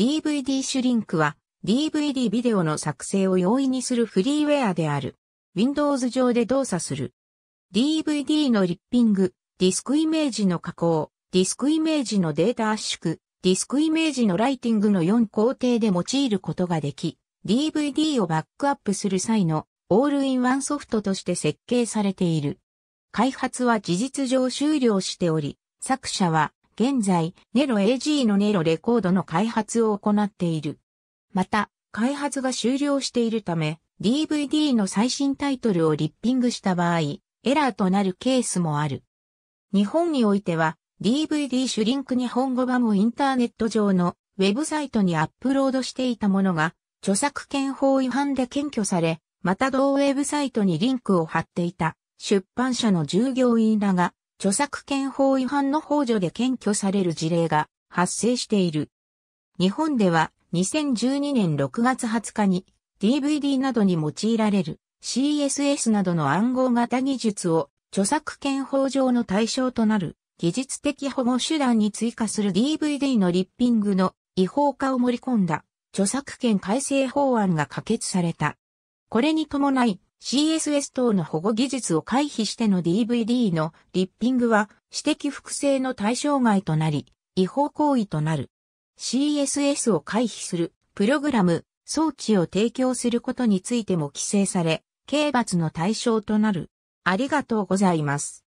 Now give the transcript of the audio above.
DVD シュリンクは DVD ビデオの作成を容易にするフリーウェアである。Windows 上で動作する。DVD のリッピング、ディスクイメージの加工、ディスクイメージのデータ圧縮、ディスクイメージのライティングの4工程で用いることができ、DVD をバックアップする際のオールインワンソフトとして設計されている。開発は事実上終了しており、作者は現在、ネロ AG のネロレコードの開発を行っている。また、開発が終了しているため、DVD の最新タイトルをリッピングした場合、エラーとなるケースもある。日本においては、DVD シュリンク日本語版をインターネット上のウェブサイトにアップロードしていたものが、著作権法違反で検挙され、また同ウェブサイトにリンクを貼っていた出版社の従業員らが著作権法違反の法助で検挙される事例が発生している。日本では2012年6月20日に DVD などに用いられる CSS などの暗号型技術を著作権法上の対象となる技術的保護手段に追加する DVD のリッピングの違法化を盛り込んだ著作権改正法案が可決された。これに伴い CSS 等の保護技術を回避しての DVD のリッピングは指摘複製の対象外となり、違法行為となる。CSS を回避するプログラム、装置を提供することについても規制され、刑罰の対象となる。ありがとうございます。